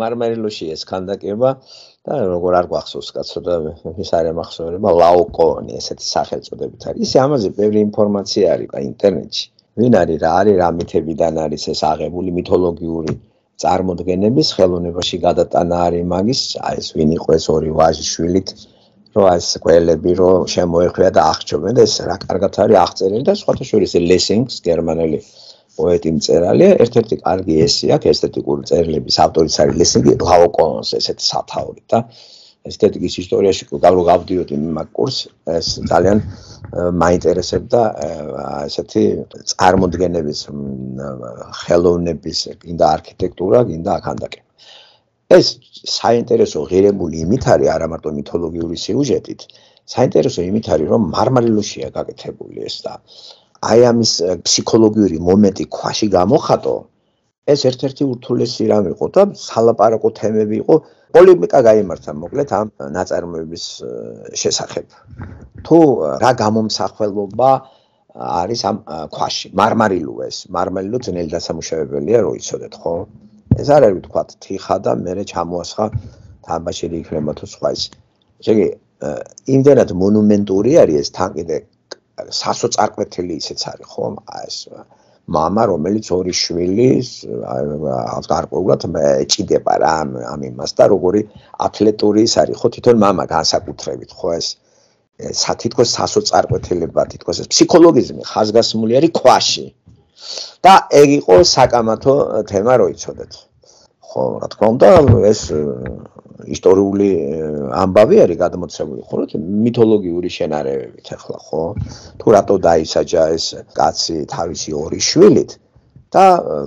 მარმარილოში ეს კანდაკება და როგორ არ გვახსოვს კაცო და ეს არ ემახსოვრება ლაოკონი ესეთი სახელწოდებით არის. ისე ამაზე ბევრი ინფორმაცია არის ინტერნეტში. ვინ არის რა არის რა მითებიდან არის ეს აღებული მითოლოგიური წარმოდგენების ხელოვნებაში გადატანა არის მაგის, აი ეს ვინ იყო ეს ორი ვაჟი შვილით როას ყველები რო შემოეხრია და აღჩობენ და ეს რა კარგად არის აღწერილი და სხვათა შორის ლესინგს გერმანელი პოეტი მწერალია, ერთ-ერთი კარგი ესე აქვს ესთეტიკური წერილების ავტორიც არის ლესინგი ლაოკონს ესეთ სათაურით და ესთეტიკის ისტორიაში გავრო გავდიოდი მაგ კურს ეს ძალიან მაინტერესებდა ესეთი წარმოდგენების ხელოვნების კიდე არქიტექტურა კიდე ახანდაკი ეს საინტერესო ღირებული იმით არის არა მარტო მითოლოგიური სიუჟეტით საინტერესო იმით არის რომ მარმარილოშია გაკეთებული ეს და აი ამის ფსიქოლოგიური მომენტი ქვაში გამოხატო ეს ერთ-ერთი ურთულესი რამ იყო და სალაპარაკო თემები იყო პოლემიკა გამართა მოკლედ ამ ნაწარმოების შესახებ თუ რა გამომსახველობა არის ამ ქვაში მარმარილო ეს მარმარილო ძნელი დასამუშავებელია რო იცოდეთ ხო ეს არ არის თქვა თიხა და მეორე ჩამოასხა თამაში იქნება თუ სხვა ის იგი იმდენად მონუმენტური არის თან კიდე სასო წარკვეთილი ისეც არის ხო ეს мама, э, რომელიც ორი შვილის ავტარკულად ეჭიდება რა ამ ამ იმას და როგორი ათლეტური ის არის ხო თვითონ мама განსაკუთრებით ხო ეს სათითქოს სასო წარკვეთილება თითქოს ეს ფსიქოლოგიზმი ხაზგასმული არის ქვაში და ეგ იყო საკამათო თემა როიცოდეთ ხო რა თქმა უნდა ეს ისტორიული ამბავი არის გადმოცემული ხო რომ მითოლოგიური შენარევებით ახლა ხო თუ რატო დაისაჯა ეს კაცი თავისი ორი შვილით და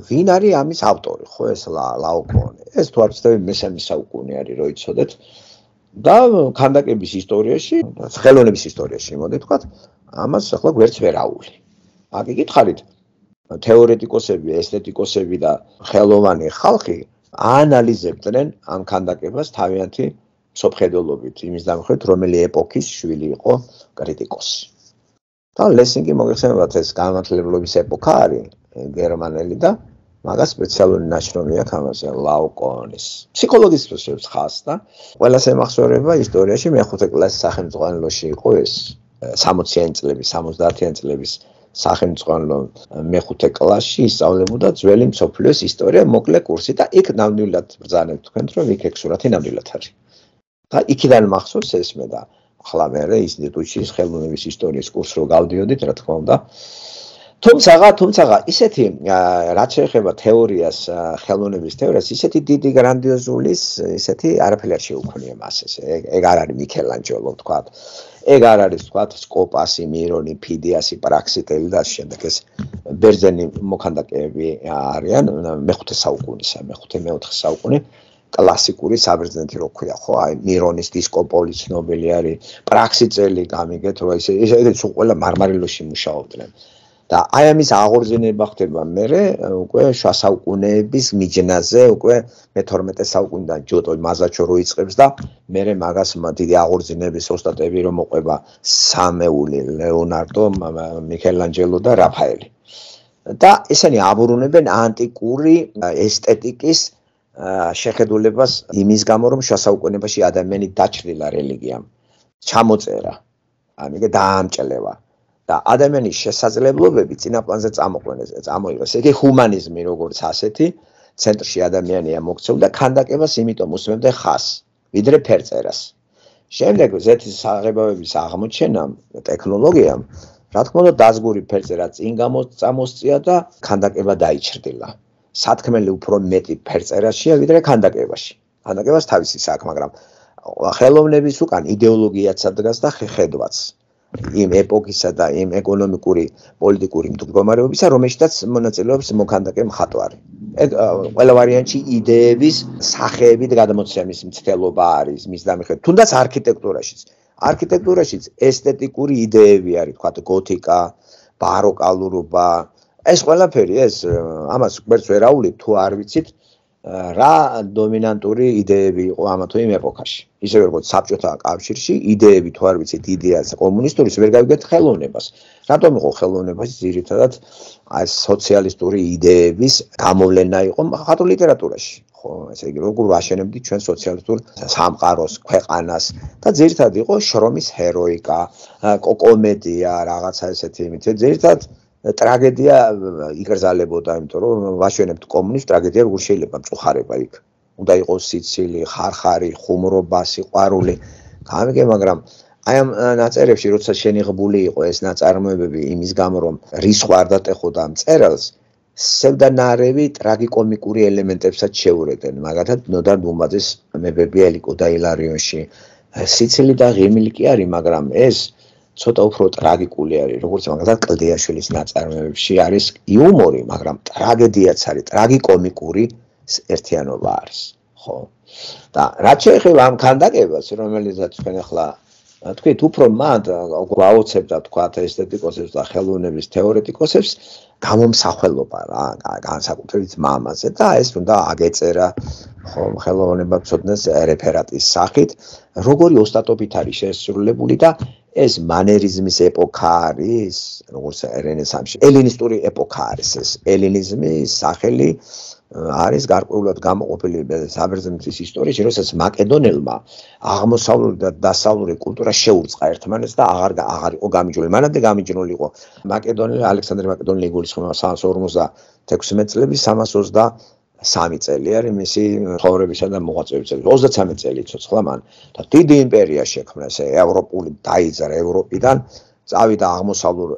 ვინ არის ამის ავტორი ხო ეს ლაოკონი ეს თუ არ ვცდები მესამე საუკუნე არის რო იცოდეთ და ხანდაკების ისტორიაში ხელოვნების ისტორიაში მოდი თქვა ამას ახლა გვერდს ვერაული აკი გითხარით თეორეტიკოსები ესთეტიკოსები და ხელოვანი ხალხი აანალიზებდნენ ამ ხანდაკებას თავიანთი სოფხედელობით იმის დამხრეთ რომელი ეპოქის შვილი იყო კრიტიკოსი და ლესინგი მოიხსენებათ ეს განათლებლობის ეპოქა არის გერმანელი და მაგას სპეციალური ნაშრომი აქვს ამაზე ლაუკონის ფსიქოლოგიის პროფესორს ხას და ყველაზე მახსოვრება ისტორიაში მე ხუთე კლასის სახელმწიფო ანალოში იყო ეს 60-იანი წლების 70-იანი წლების სახელმწიფო მეხუთე კლასში ისწავლებოდა ძველი მსოფლიოს ისტორია მოკლე კურსი და იქ ნამდვილად ბრძანებ თქვენ რომ იქ ექსურათი ნამდვილად არის და იქიდან მახსოვს ესმე და ხლა მე რე ინსტიტუტში ხელოვნების ისტორიის კურსს რო გავდიოდით რა თქმა უნდა თუმცაღა თუმცაღა ისეთი რაც შეეხება თეორიას ხელოვნების თეორიას ისეთი დიდი гранდიოზულის ისეთი არაფერი არ შეუქმნია მას ეს ეგ არ არის მიქელანჯელო თქვა ეგ არ არის თქვა სკოპასი მირონი ფიდიასი პრაქსიტელი და შემდეგ ეს ბერძენი მოქანდაკეები არიან მეხუთე საუკუნისა მეხუთე მეოთხე საუკუნე კლასიკური საბერძნეთი რო ქვია ხო აი მირონის დისკოპოლი ცნობილი არის პრაქსიტელი გამიგეთ რა ისე ეს უ ყველა მარმარილოში მუშაობდნენ და აი ამის აღორძინება ხდება მერე უკვე შასაუკუნეების მიჯნაზე უკვე მე-12 საუკუნიდან ჯოტო მაზაჩო როიწებს და მერე მაგას დიდი აღორძინების ოსტატები რომ მოყვება სამეული ლეონარდო მიქელანჯელო და რაფაელი და ესენი აბრუნებენ ანტიკური ესთეტიკის შეხედულებას იმის გამო რომ შასაუკუნეებში ადამიანი დაჭრილა რელიგიამ ჩამოწერა ანუ ეგ დაამჭლევა და ადამიანის შესაძლებლობები წინაპლანზე წამოყვანეს წამოიღეს ეგ ჰუმანიზმი როგორც ასეთი ცენტრში ადამიანია მოქცეული და ხანდაკებას იმიტომ უსმენდა ხას ვიდრე ფერწერას შემდეგ ზეთის საღებავების აღმოჩენამ ტექნოლოგიამ რა თქმა უნდა დაზგური ფერწერა წინ გამოსწამოსწია და ხანდაკება დაიჭრდილა სათქმელი უფრო მეტი ფერწერაშია ვიდრე ხანდაკებაში ხანდაკებას თავისი საქმე მაგრამ ხელოვნების უკან იდეოლოგიაც ადგას და ხედვაც იმ ეპოქისა და იმ ეკონომიკური პოლიტიკური მდგომარეობისა, რომელშიც მონაწილეობს მოქანდაკე მხატვარი. ეგ ყველა ვარიანტი იდეების სახეებით გადმოცემის მცდელობა არის მის დამიხედ. თუნდაც არქიტექტურაშიც, არქიტექტურაშიც ესთეტიკური იდეები არის, თქვა გოთიკა, ბაროკალურობა, ეს ყველაფერი ეს ამას გვერდს ვერაულით თუ არ ვიცით რა დომინანტური იდეები იყო ამა თუ იმ ეპოქაში. ისე როგორც საბჭოთა კავშირში იდეები თუ არ ვიცით იდეას კომუნისტური ვერ გავიგეთ ხელოვნებას. რატომ იყო ხელოვნება ძირითადად აი სოციალისტური იდეების გამოვლენა იყო ხატო ლიტერატურაში. ხო, ესე იგი როგორ ვაშენებდი ჩვენ სოციალისტურ სამყაროს, ქვეყანას და ძირითადად იყო შრომის ჰეროიკა, კომედია, რაღაცა ესეთი იმით. ძირითადად ტრაგედია იკრძალებოდა, იმიტომ რომ ვაშენებთ კომუნის ტრაგედია როგორ შეიძლება მწუხარება იქ. უნდა იყოს სიცილი, ხარხარი, ხუმრობა, სიყვარული. გამიგე, მაგრამ აი ამ э, ნაწერებში როცა შენიღბული იყო ეს ნაწარმოებები იმის გამო რომ რისყვარდათ ეხოდა მწერალს სევდანარევი ტრაგიკომიკური ელემენტებსაც შეურედენ მაგათად ნოდარ დუმბაძის მებები ელიკო და ილარიონში სიცილი და ღიმილი კი არის მაგრამ ეს ცოტა უფრო ტრაგიკული არის, როგორც მაგალითად კლდეაშვილის ნაწარმოებში არის იუმორი, მაგრამ ტრაგედიაც არის, ტრაგიკომიკური ერთიანობა არის, ხო? და რაც შეეხება ამ ქანდაკებას, რომელიცაც თქვენ ახლა თქვით, უფრო მათ გვაოცებდა თქვათ ესთეტიკოსებს და ხელოვნების თეორეტიკოსებს, გამომსახველობა რა, განსაკუთრებით მამაზე და ეს უნდა აგეწერა ხო ხელოვნება ცოდნას რეფერატის სახით, როგორი ოსტატობით არის შესრულებული და ეს მანერიზმის ეპოქა არის, როგორც რენესანსი. ელინისტური ეპოქა არის ეს. ელინიზმის სახელი არის გარკვეულად გამოყოფილი საბერძნეთის ისტორიაში, როდესაც მაკედონელმა აღმოსავლური და დასავლური კულტურა შეურწყა ერთმანეთს და აღარ აღარ იყო გამიჯნული. მანამდე გამიჯნული იყო მაკედონელი ალექსანდრე მაკედონელი გულის ხმა 146 წლების სამი წელი არის მისი ხოვრებისა და მოღვაწეობის წელი. 33 წელი ცოცხლა მან და დიდი იმპერია შექმნა ეს ევროპული დაიძრა ევროპიდან წავიდა აღმოსავლურ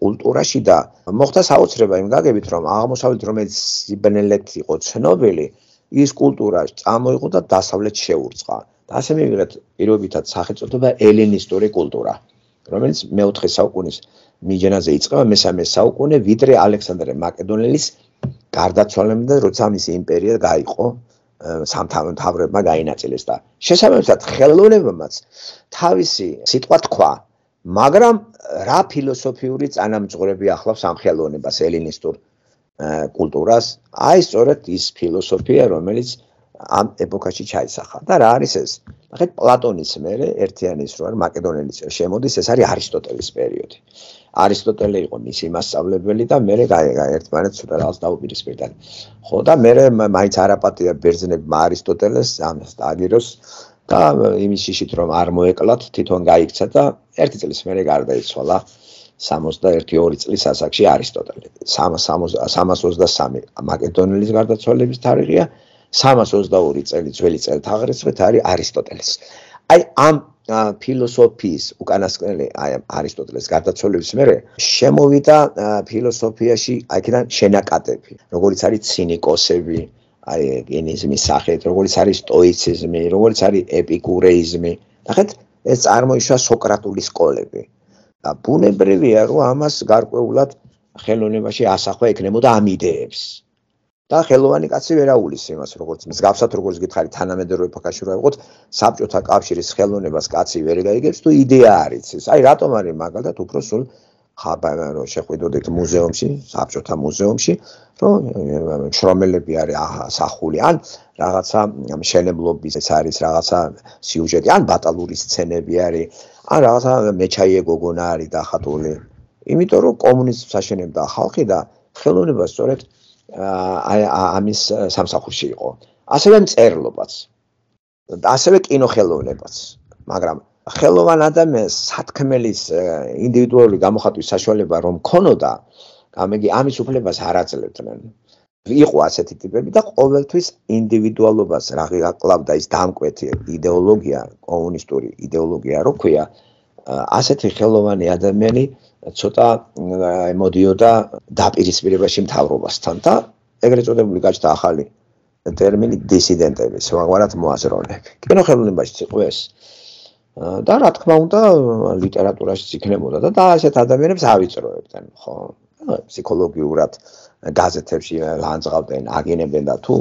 კულტურაში და მოხდა საოცრება იმ გაგებით რომ აღმოსავლეთ რომელიც იბნელეთ იყო ცნობილი ის კულტურა წამოიღო და დასავლეთ შეურწყა. და ასე მივიღეთ პირობითად სახელწოდება ელენისტური კულტურა, რომელიც მე-4 საუკუნის მიჯნაზე იწყება მე-3 საუკუნე ვიდრე ალექსანდრე მაკედონელის გარდაცვალებამდე როცა მის იმპერია გაიყო სამთავრო თავრებმა გაინაწილეს და შესაბამისად ხელოვნებამაც თავისი სიტყვა თქვა მაგრამ რა ფილოსოფიური წანამძღვრები ახლავს ამ ხელოვნებას ელინისტურ კულტურას აი სწორედ ის ფილოსოფია რომელიც ამ ეპოქაში ჩაისახა. და რა არის ეს? ნახეთ, პლატონის მერე ერთიანის რო არ მაკედონელის შემოდის, ეს არის არისტოტელის პერიოდი. არისტოტელი იყო მისი მასწავლებელი და მერე ერთმანეთს უდა რას დაუპირისპირდა. ხო და მერე მაინც არაპატია ბერძნებს არისტოტელეს ამ სტაგიროს და იმის შიშით რომ არ მოეკლათ თვითონ გაიქცა და ერთი წელი მერე გარდაიცვალა 61-2 წლის ასაკში არისტოტელე. 63 მაკედონელის გარდაცვალების თარიღია 322 წელი ძველი წელთაღრიცხვით არის არისტოტელეს. აი ამ ფილოსოფიის უკანასკნელი აი არისტოტელეს გარდაცვლების მერე შემოვიდა ფილოსოფიაში აიქიდან შენაკადები, როგორც არის ცინიკოსები, აი გენიზმის სახეთ, როგორც არის стоიციზმი, როგორც არის ეპიკურეიზმი. ნახეთ, ეს წარმოიშვა სოკრატული სკოლები. და ბუნებრივია, რომ ამას გარკვეულად ხელოვნებაში ასახვა ექნებოდა ამ იდეებს. და ხელოვანი კაცი ვერ აულის იმას როგორც მსგავსად როგორც გითხარი თანამედროვე ფაქაში რა იყოთ საბჭოთა კავშირის ხელოვნებას კაცი ვერ გაიგებს თუ იდეა არის ეს აი რატომ არის მაგალთად უფრო სულ ხაბარა რომ შეხვედოდეთ მუზეუმში საბჭოთა მუზეუმში რომ შრომელები არის ახახული ან რაღაცა მშენებლობის ეს არის რაღაცა სიუჟეტი ან ბატალური სცენები არის ან რაღაცა მეჩაიე გოგონა არის დახატული იმიტომ რომ კომუნიზმს აშენებდა ხალხი და ხელოვნება სწორედ აი ამის სამსახურში იყო. ასევე წერლობაც. ასევე კინოხელოვნებაც, მაგრამ ხელოვან ადამიანს სათქმელის ინდივიდუალური გამოხატვის საშუალება რომ ქონოდა, გამიგი ამის უფლებას არ აძლევდნენ. იყო ასეთი ტიპები და ყოველთვის ინდივიდუალობას რაღაკლავდა ის დამკვეთი იდეოლოგია, კომუნისტური იდეოლოგია, როქვია ასეთი ხელოვანი ადამიანი ცოტა მოდიოდა დაპირისპირებაში მთავრობასთან და ეგრეთ წოდებული გაჩნდა ახალი ტერმინი დისიდენტები, სხვაგვარად მოაზროვნეები. კინო ხელოვნებაშიც იყვეს. და რა თქმა უნდა, ლიტერატურაშიც იქნებოდა და და ასეთ ადამიანებს ავიწროებდნენ, ხო? ფსიქოლოგიურად გაზეთებში ლანძღავდნენ, აგინებდნენ და თუ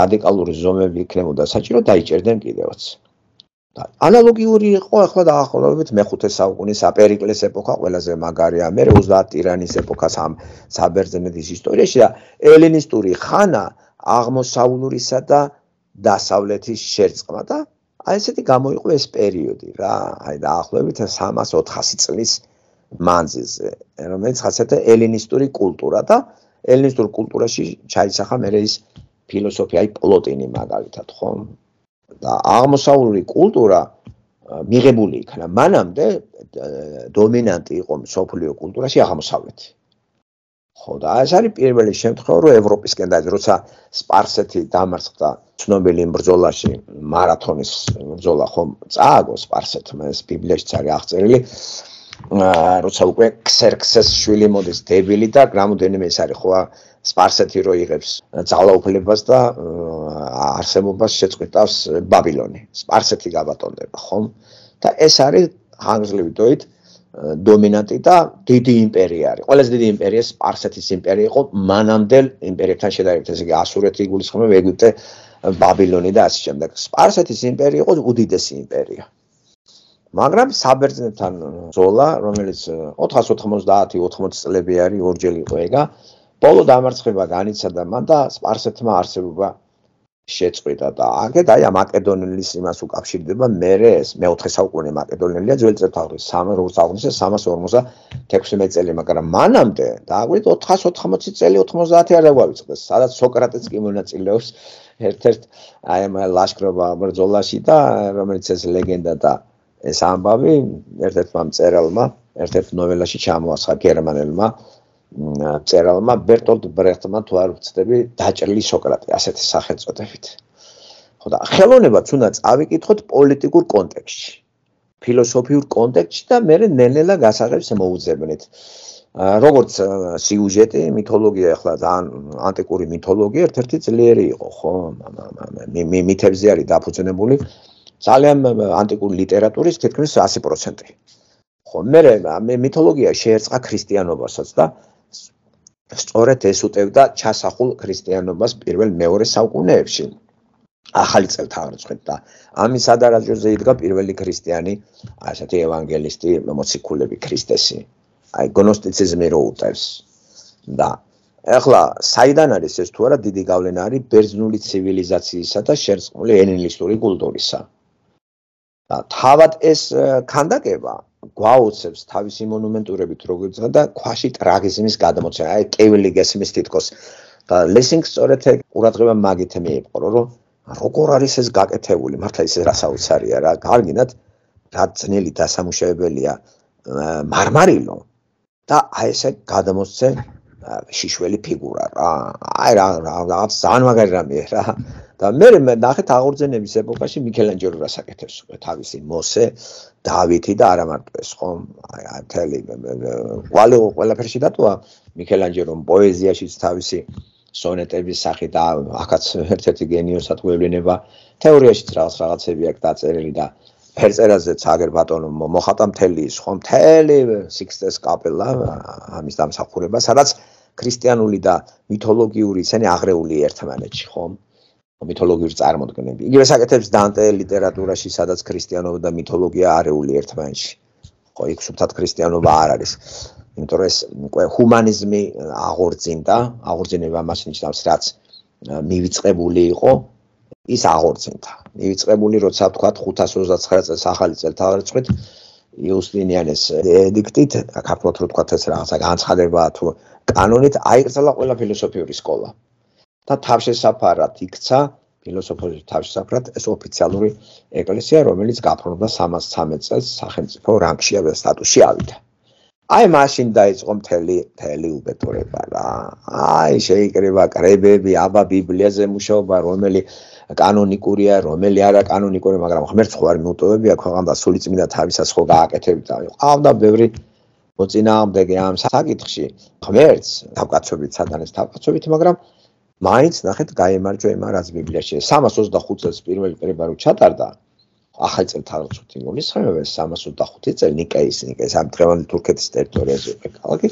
რადიკალური ზომები იქნებოდა საჭირო, დაიჭერდნენ კიდევაც. ანალოგიური იყო ახლა დაახლოებით მე-5 საუკუნის აპერიკლეს ეპოქა ყველაზე მაგარია მე-30 ირანის ეპოქა სამ საბერძნეთის ისტორიაში და ელინისტური ხანა აღმოსავლურისა და დასავლეთის შერწყმა და აი ესეთი გამოიყო ეს პერიოდი რა აი დაახლოებით 300-400 წლის მანძილზე რომელიც ხასიათდება ელინისტური კულტურა და ელინისტურ კულტურაში ჩაისახა მე ეს ფილოსოფია აი პლოტინი მაგალითად ხომ აღმოსავლური კულტურა მიღებული იქნა მანამდე დომინანტი იყო სოფლიო კულტურაში აღმოსავლეთი. ხო და ეს არის პირველი შემთხვევა რომ ევროპისკენ და როცა სპარსეთი დამარცხდა ცნობილი ბრძოლაში მარათონის ბრძოლა ხომ წააგო სპარსეთმა ეს ბიბლიაშიც არის აღწერილი აა როცა უკვე ქსერქსეს შვილი მოდის დებილი და გამოდენიმე ის არის ხო აა სპარსეთი რო იღებს ძალაუფლებას და არსებობას შეწყვეტავს ბაბილონი. სპარსეთი გაბატონდება, ხომ? და ეს არის ხანგრძლივი დროით დომინანტი და დიდი იმპერია არის. ყველაზე დიდი იმპერია სპარსეთის იმპერია იყო მანამდელ იმპერიებთან შედარებით, ესე იგი ასურეთი, გულისხმობ ეგვიპტე, ბაბილონი და ასე შემდეგ. სპარსეთის იმპერია იყო უდიდესი იმპერია. მაგრამ საბერძნებთან ზოლა, რომელიც 490-80 წლები არის, ორჯერ იყო ეგა, ბოლო დამარცხება განიცადა მან და სპარსეთმა არსებობა შეწყვიტა და აგეთ აი მაკედონელის იმას უკავშირდება მე ეს მე-4 საუკუნე მაკედონელია ძველი წელთაღრიც 300 საუკუნეზე 356 წელი მაგრამ მანამდე დააგვით 480 წელი 90 არ დაგვაიწყდეს სადაც სოკრატეს კი მონაწილეობს ერთ-ერთ აი ამ ლაშქრობა ბრძოლაში და რომელიც ეს ლეგენდა და ეს ამბავი ერთ-ერთმა მწერალმა ერთ-ერთ ნოველაში ჩამოასხა გერმანელმა წერალმა ბერტოლდ ბრეხტმა თუ არ ვწდები დაჭრილი სოკრატე ასეთ სახელწოდებით. ხო და ხელოვნებაც უნდა წავიკითხოთ პოლიტიკურ კონტექსტში. ფილოსოფიურ კონტექსტში და მე ნელ-ნელა გასაღებს მოუძებნით. როგორც სიუჟეტი, მითოლოგია ახლა ძალიან ანტიკური მითოლოგია, ერთ-ერთი ძლიერი იყო, ხო? მე მითებზე არის დაფუძნებული. ძალიან ანტიკური ლიტერატურის თითქმის 100%. ხო, მე მითოლოგია შეერწყა ქრისტიანობასაც და სწორედ ეს უტევდა ჩასახულ ქრისტიანობას პირველ მეორე საუკუნეებში. ახალი წელთა რიცხვით და ამის ადარაჯოზე იდგა პირველი ქრისტიანი, ასეთი ევანგელისტი, მოციქულები ქრისტესი. აი გნოსტიციზმი რო უტევს. და ახლა საიდან არის ეს თუ არა დიდი გავლენა არის ბერძნული ცივილიზაციისა და შერწყმული ელინისტური კულტურისა. და თავად ეს ქანდაკება გვაოცებს თავისი მონუმენტურებით როგორცა და ქვაში ტრაგიზმის გადმოცემა. აი კევილი გესმის თითქოს და ლესინგს სწორედ ეგ ყურადღება მაგით მეიყრო, რომ როგორ არის ეს გაკეთებული, მართლა ის რა საუცარია რა. გარგინად რა ძნელი დასამუშავებელია მარმარილო და აი ესე გადმოცემა შიშველი ფიგურა რა. აი რა რაღაც ძალიან მაგარი რამეა რა. და მე მე ნახეთ აღორძენების ეპოქაში მიქელანჯელო რას აკეთებს უკვე თავისი მოსე, დავითი და არამარტოს ხომ? აი თელი ყვალი ყველაფერში დატოა მიქელანჯელო პოეზიაშიც თავისი სონეტების სახით და ახაც ერთ-ერთი გენიოსად გვევლინება. თეორიაშიც რაღაც რაღაცები აქვს დაწერილი და ფერწერაზეც აგერ ბატონო მოხატა მთელი ის ხომ? მთელი 6 წელს კაპელა ამის დამსახურება, სადაც ქრისტიანული და მითოლოგიური ცენი აღრეული ერთმანეთში, ხო? მითოლოგიური წარმოდგენები. იგივე საკეთებს დანტე ლიტერატურაში, სადაც ქრისტიანობა და მითოლოგია არეული ერთმანეთში. ხო, იქ უბრალოდ ქრისტიანობა არ არის. იმიტომ რომ ეს ჰუმანიზმი აღორძინდა, აღორძინება მას ნიშნავს, რაც მივიწყებული იყო ის აღორძინდა. მივიწყებული, როცა თქვა 539 წელს ახალი წელთაღრიცხვით იუსტინიანეს ედიქტით, ქართულად რო თქვათ ეს რაღაცა განცხადება თუ კანონით აიგზალა ყველა ფილოსოფიური სკოლა. და თავშესაფარად იქცა ფილოსოფოსი თავშესაფრად ეს ოფიციალური ეკლესია, რომელიც გაფორმდა 313 წელს სახელმწიფო რანგშია და სტატუსში ავიდა. აი მაშინ დაიწყო მთელი მთელი უბედურება რა. აი შეიკრება კრებები, აბა ბიბლიაზე მუშაობა, რომელიც კანონიკურია, რომელი არა კანონიკური, მაგრამ ღმერთს ხო არ მიუტოვები აქ ხოღან და სული წმინდა თავისას ხო გააკეთებს და ყავდა ბევრი მოწინააღმდეგე ამ საკითხში. ღმერთს თავკაცობით სადანეს თავკაცობით, მაგრამ მაინც ნახეთ გამოიმარჯვა იმ რაც ბიბლიაში 325 წელს პირველი პრებარო ჩატარდა. ახალ წელს თავკაცობთი მომისხებებ 325 წელს ნიკეის ნიკეს ამ დღევანდელი თურქეთის ტერიტორიაზე იყო ქალაქი.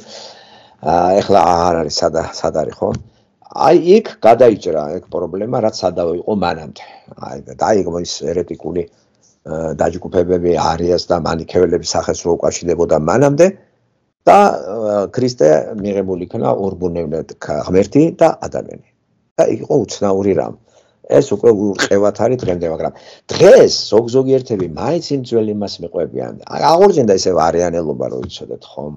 აა ეხლა არ არის სადა სად არის ხო? აი იქ გადაიჭრა ეგ პრობლემა რაც სადავო იყო მანამდე აი დაიგმო ის ერეტიკული დაჯგუფებები არიას და მანიქეველების სახეს რო უკავშირდებოდა მანამდე და ქრისტე მიღებული იქნა ორბუნებლად ღმერთი და ადამიანი და იყო უცნაური რამ ეს უკვე ყევათ არის დღემდე მაგრამ დღეს ზოგ ზოგიერთები მაინც იმ ძველი მას მიყვებიან აღორძენდა ესე ვარიანელობა რო იცოდეთ ხომ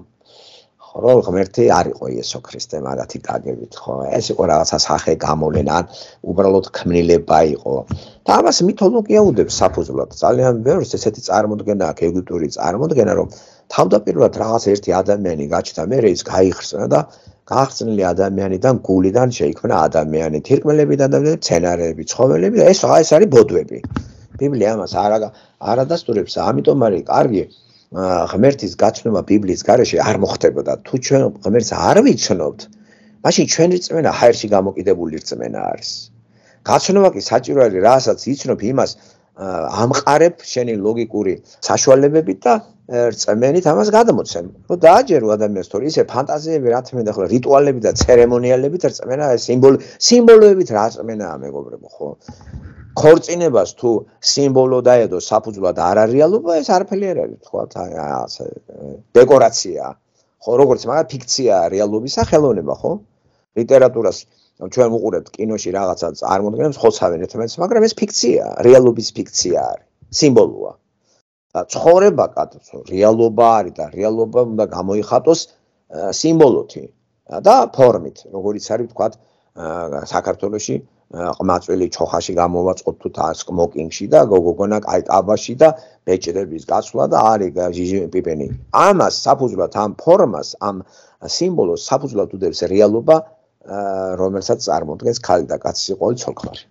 ხო ღმერთი არ იყო იესო ქრისტე მაგათ იტაგებით ხო ეს იყო რაღაცა სახე გამოვლენან უბრალოდ ქმნილება იყო და ამას მითოლოგია უდებს საფუძვლად ძალიან ბევრს ესეთი წარმოდგენა აქვს ეგვიპტური წარმოდგენა რომ თავდაპირველად რაღაც ერთი ადამიანი გაჩნდა მე ის გაიხსნა და გაახსნილი ადამიანიდან გულიდან შეიქმნა ადამიანი თირკმელები და ადამიანები ცენარეები ცხოველები და ეს რა ეს არის ბოდვები ბიბლია ამას არა არადასტურებს ამიტომ არის კარგი ღმერთის გაჩნობა ბიბლიის გარეშე არ მოხდებოდა. თუ ჩვენ ღმერთს არ ვიცნობთ, მაშინ ჩვენი წმენა ჰაერში გამოკიდებული რწმენა არის. გაჩნობა კი საჭიროა, რასაც იცნობ იმას ამყარებ შენი ლოგიკური საშუალებებით და რწმენით ამას გადმოცემ. რომ დააჯერო ადამიანს თორე ისე ფანტაზიები რა თქმა უნდა ხოლმე რიტუალები და ცერემონიალებით რწმენა სიმბოლოებით რწმენაა მეგობრებო, ხო? ხორცინებას თუ სიმბოლო დაედო საფუძვლად არ არის რეალობა ეს არაფერი არ არის თქვა ასე დეკორაცია ხო როგორც მაგათ ფიქცია რეალობისა ხელოვნება ხო ლიტერატურას ჩვენ უყურებთ კინოში რაღაცა წარმოდგენებს ხო სამინეთ მეც მაგრამ ეს ფიქცია რეალობის ფიქცია არის სიმბოლოა და ცხოვრება კაცო რეალობა არის და რეალობა უნდა გამოიხატოს სიმბოლოთი და ფორმით როგორც არის თქვა საქართველოსში ყმაწვილი ჩოხაში გამოვაწყოთ თუ სკმოკინგში და გოგოგონა აი ტაბაში და ბეჭდების გასვლა და არი ჟიჟი პიპენი. ამას საფუძვლად ამ ფორმას, ამ სიმბოლოს საფუძვლად უდევს რეალობა, რომელსაც წარმოადგენს ქალი და კაცი ყოველ ცოლქმარი.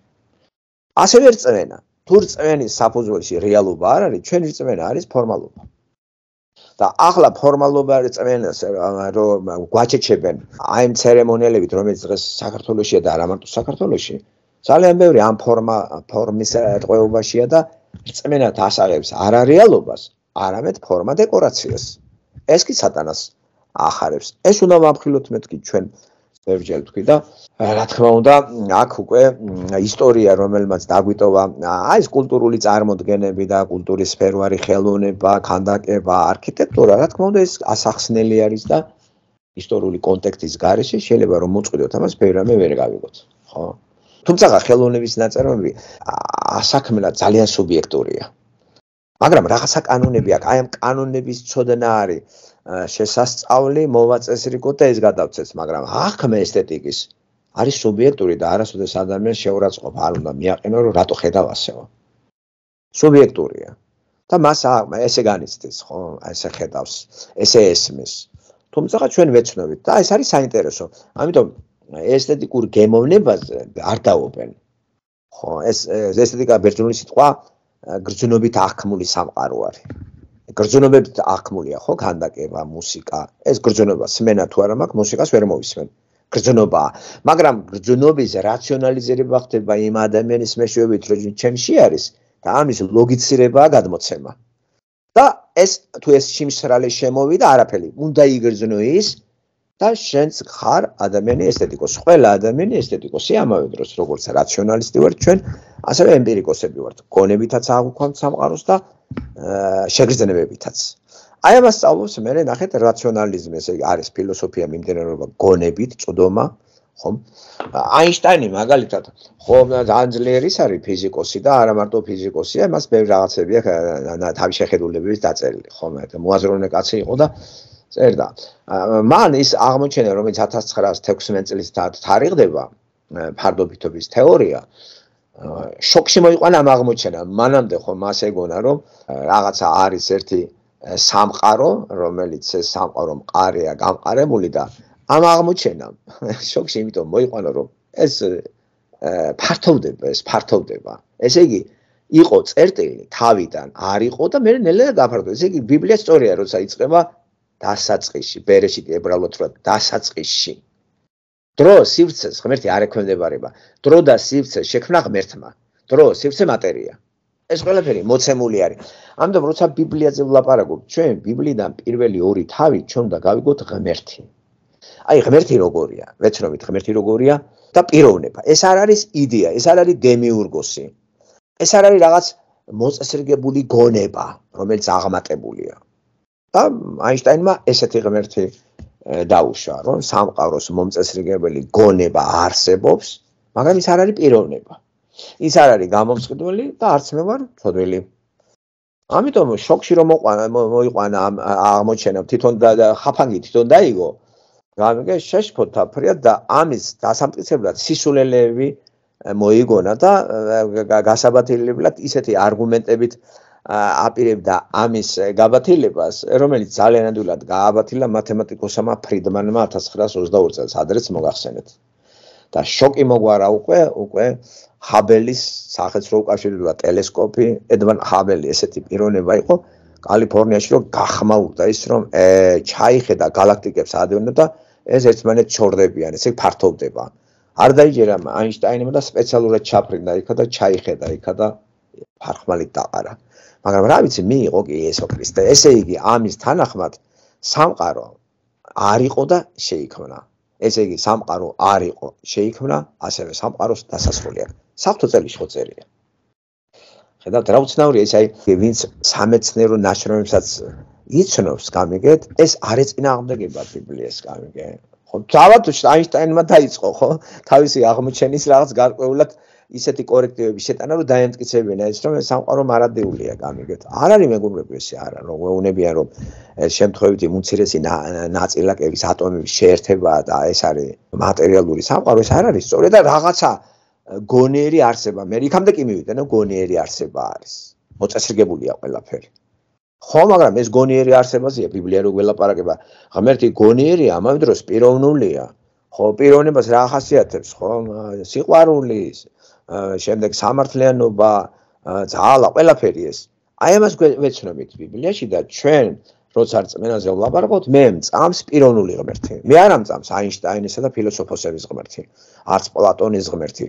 ასე ვერ წვენა. თურ წვენის საფუძველში რეალობა არ არის, ჩვენი წვენა არის ფორმალობა. და ახლა ფორმალობა არის წმენას რომ გვაჩეჩებენ აი ამ ცერემონიალებით რომელიც დღეს საქართველოსია და არა მარტო საქართველოსი ძალიან ბევრი ამ ფორმა ფორმის ეთყვეობაშია და წმენათ ასაღებს არარეალობას არამედ ფორმა დეკორაციას ეს კი სატანას ახარებს ეს უნდა ვამხილოთ მეთქი ჩვენ ბევრჯერ ვთქვი და რა თქმა უნდა აქ უკვე ისტორია რომელმაც დაგვიტოვა აი ეს კულტურული წარმოდგენები და კულტურის სფეროარი ხელოვნება, ხანდაკება, არქიტექტურა რა თქმა უნდა ეს ასახსნელი არის და ისტორიული კონტექსტის გარეშე შეიძლება რომ მოწყვიდოთ ამას ბევრამე ვერ გავიგოთ ხო თუმცა ხელოვნების ნაწარმოები ასაქმნელად ძალიან სუბიექტურია მაგრამ რაღაცა კანონები აქვს აი ამ კანონების ცოდნა არის შესასწავლი მოვაწესრიგოთა ეს გადავწეს, მაგრამ ახმე ესთეტიკის არის სუბიექტური და არასოდეს ადამიანს შეურაცხყოფა არ უნდა მიაყენო, რომ რატო ხედავასო. სუბიექტურია. და მას აღმა ესე განიცდის, ხო, ესე ხედავს, ესე ესმის. თუმცა ჩვენ ვეცნობთ და ეს არის საინტერესო. ამიტომ ესთეტიკურ გემოვნებაზე არ დაუბენ. ხო, ეს ესთეტიკა ბერძნული სიტყვა გრძნობით აღქმული სამყარო არის. გრძნობებით აკმულია ხო ქანდაკება, მუსიკა. ეს გრძნობა სმენა თუ არა მაქვს, მუსიკას ვერ მოისმენ. გრძნობა, მაგრამ გრძნობის რაციონალიზება ხდება იმ ადამიანის მეშვეობით, რომ ჩემში არის და ამის ლოგიცირებაა გადმოცემა. და ეს თუ ეს შიმშრალე შემოვიდა, არაფერი, უნდა იგრძნო ის, და შენს ხარ ადამიანი ესთეტიკოსი. ყველა ადამიანი ესთეტიკოსი ამავე დროს, როგორც რაციონალისტი ვართ ჩვენ, ასევე ემპირიკოსები ვართ. გონებითაც აღვქვამთ სამყაროს და შეგრძნებებითაც. აი ამას სწავლობს მე ნახეთ რაციონალიზმი, ესე იგი არის ფილოსოფია მიმდინარეობა გონებით, წდომა, ხომ? აინშტაინი მაგალითად, ხომ ძალიან ძლიერი არის ფიზიკოსი და არა მარტო ფიზიკოსია, მას ბევრი რაღაცები აქვს თავის შეხედულებების დაწერილი, ხომ? მოაზროვნე კაცი იყო და აა წერდა. მან ის აღმოჩენა, რომელიც 1916 წლის თარიღდება ფარდობიტობის თეორია შოქში მოიყვანა ამ აღმოჩენამ. მანამდე ხომ მას ეგონა, რომ რაღაცა არის ერთი სამყარო, რომელიც სამყარო მყარია, გამყარებული და ამ აღმოჩენამ შოქში იმიტომ მოიყვანა, რომ ეს ფართოვდება, ეს ფართოვდება. ესე იგი, იყო წერტილი თავიდან არისო და მე ნელა დაფარდა. ესე იგი, ბიბლია სწორია, როცა იწყება დასაწყისში, ბერეშიტი ებრალოთ რა დასაწყისში. დრო სივრცეს ღმერთი არ ექვემდებარება. დრო და სივრცე შექმნა ღმერთმა. დრო სივრცე მატერია. ეს ყველაფერი მოცემული არის. ამიტომ როცა ბიბლიაზე ვლაპარაკობ, ჩვენ ბიბლიიდან პირველი ორი თავი ჩვენ და გავიგოთ ღმერთი. აი ღმერთი როგორია? ვეცნობით ღმერთი როგორია და პიროვნება. ეს არ არის იდეა, ეს არ არის დემიურგოსი. ეს არ არის რაღაც მოწესრიგებული გონება, რომელიც აღმატებულია. და აინშტაინმა ესეთი ღმერთი დაუშვა, რომ სამყაროს მომწესრიგებელი გონება არსებობს, მაგრამ ის არ არის პიროვნება. ის არ არის გამომწყდველი და არც მე ვარ წოდველი. ამიტომ შოკში რომ მოყვანა მოიყვანა აღმოჩენა თვითონ და ხაფანგი თვითონ დაიგო. გამიგე შეშფოთა ფრია და ამის დასამტკიცებლად სისულელეები მოიგონა და გასაბათილებლად ისეთი არგუმენტებით აპირებდა ამის გაბათილებას, რომელიც ძალიან ადვილად გააბათილა მათემატიკოსმა ფრიდმანმა 1922 წელს, ადრეც მოგახსენეთ. და შოკი მოგვარა უკვე, უკვე ჰაბელის სახელმწიფო უკავშირდება ტელესკოპი, ედვან ჰაბელი ესეთი პიროვნება იყო კალიფორნიაში, რომ გახმაურდა ის, რომ ე ჩაიხედა galaktikებს ადევნებ და ეს ერთმანეთს ჩორდებიან, ესე ფართოვდება. არ დაიჯერა აინშტაინმა და სპეციალურად ჩაფრინდა იქა და ჩაიხედა იქა და ფარხმალი დაყარა. მაგრამ რა ვიცი მიიღო კი ესო ქრისტე ესე იგი ამის თანახმად სამყარო არ იყო და შეიქმნა ესე იგი სამყარო არ იყო შეიქმნა ასევე სამყაროს დასასრულია საფთო წელი შეო წელია ხედავთ რა უცნაურია ეს აი ვინც სამეცნიერო ნაშრომებსაც იცნობს გამიგეთ ეს არ ეწინააღმდეგება ბიბლიას გამიგე ხო ძალად აინშტაინმა დაიწყო ხო თავისი აღმოჩენის რაღაც გარკვეულად ისეთი კორექტივები შეტანა, რომ დაემტკიცებინა ის, რომ სამყარო მარადეულია, გამიგეთ. არ არის მეგობრები ესე არა, რომ გვეუბნებიან, რომ ეს შემთხვევითი მუცირესი ნაწილაკების ატომების შეერთება და ეს არის მატერიალური სამყარო, ეს არ არის სწორედ და რაღაცა გონიერი არსება. მე იქამდე კი მივიდა, რომ გონიერი არსება არის. მოწესრიგებულია ყველაფერი. ხო, მაგრამ ეს გონიერი არსებაზეა ბიბლია როგორ ველაპარაკება. ღმერთი გონიერია, ამავდროულს პიროვნულია. ხო, პიროვნებას რა ხასიათებს, ხო? სიყვარულის, შემდეგ სამართლიანობა ძალა ყველაფერი ეს აი ამას გვეცნობით ბიბლიაში და ჩვენ როცა რწმენაზე ვლაპარაკობთ მე მწამს პიროვნული ღმერთი მე არ ამწამს აინშტაინისა და ფილოსოფოსების ღმერთი არც პლატონის ღმერთი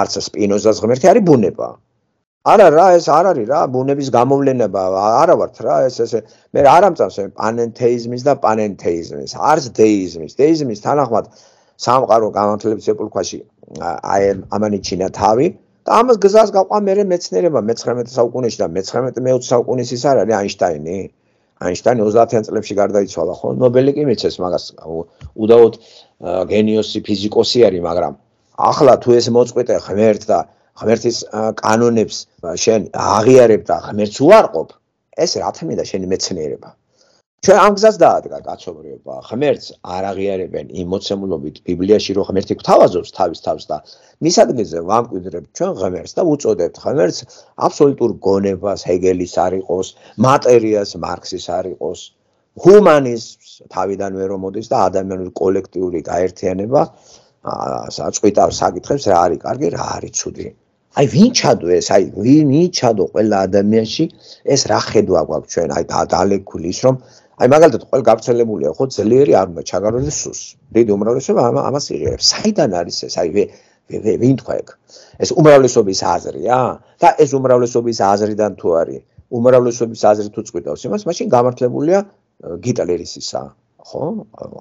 არც სპინოზას ღმერთი არის ბუნება არა რა ეს არ არის რა ბუნების გამოვლენა არა ვართ რა ეს ესე მე არ ამწამს პანენთეიზმის და პანენთეიზმის არც დეიზმის დეიზმის თანახმად სამყარო გამართლების ეპოქაში აი ამანიჩინა თავი და ამას გზას გაყვა მე მეცნიერება მე-19 საუკუნეში და მე-19-მე-20 საუკუნის ის არის აინშტაინი აინშტაინი 30-იან წლებში გარდაიცვალა ხო ნობელი კი მიცეს მაგას უდაოდ გენიოსი ფიზიკოსი არის მაგრამ ახლა თუ ეს მოწყვეტე ღმერთ და ღმერთის კანონებს შენ აღიარებ და ღმერთს უარყოფ ეს რა თქმა უნდა შენი მეცნიერება ჩვენ გზას დაადგა კაცობრიობა ღმერთს არ აღიარებენ იმოცემულობით ბიბლიაში რო ღმერთი გვთავაზობს თავის თავს და მის ადგილზე ვამკვიდრებთ ჩვენ ღმერთს და უწოდებთ ღმერთს აბსოლუტურ გონებას ჰეგელის არ იყოს მატერიას მარქსის არ იყოს ჰუმანიზმს თავიდანვე რომ მოდის და ადამიანური კოლექტიური გაერთიანება საწვითავ საკითხებს რა არის კარგი რა არის ცუდი აი ვინ ჩადოეს აი ვინ იჩადო ყველა ადამიანში ეს რა ხედვა გვაქვს ჩვენ აი დალეკვილის რომ აი მაგალითად ყოველ გავრცელებულია ხო ძლიერი არმა ჩაგაროდეს სუს დიდ უმრავლესობა ამას იღებს საიდან არის ეს აი ვე ვინ თქვა ეგ ეს უმრავლესობის აზრია და ეს უმრავლესობის აზრიდან თუ არის უმრავლესობის აზრი თუ წვიდავს იმას მაშინ გამართლებულია გიტალერისისა ხო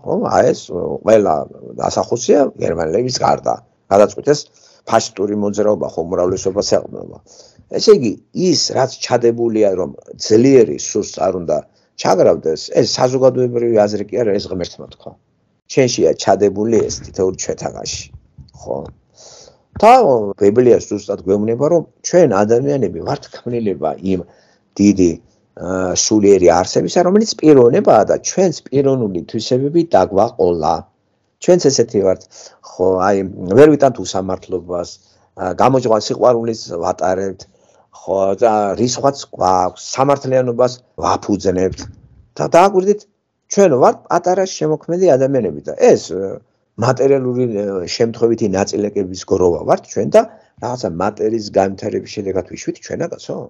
ხო აი ეს ყველა ასახოსია გერმანელების გარდა გადაწყვეტეს ფაშისტური მოძრაობა ხო უმრავლესობას ეყრდნობა ესე იგი ის რაც ჩადებულია რომ ძლიერი სუს არ უნდა ჩაგრავდეს, ეს საზოგადოებრივი აზრი კი არა, ეს ღმერთმა თქვა. ჩენშია ჩადებული ეს თითოეულ ჩვეთაღაში. ხო. და ბიბლიას უბრალოდ გვემნება, რომ ჩვენ ადამიანები ვართ ქმნილება იმ დიდი სულიერი არსებისა, რომელიც პიროვნებაა და ჩვენს პიროვნული თვისებები დაგვაყოლა. ჩვენც ესეთი ვართ. ხო, აი, ვერ ვიტანთ უსამართლობას, გამოჯვარ სიყვარულის ვატარებთ. ხო და რისხვაც გვაქვს სამართლიანობას ვაფუძნებთ და დააკვირდით ჩვენ ვართ პატარა შემოქმედი ადამიანები და ეს მატერიალური შემთხვევითი ნაწილაკების გროვა ვართ ჩვენ და რაღაცა მატერიის განვითარების შედეგად ვიშვით ჩვენაკაცო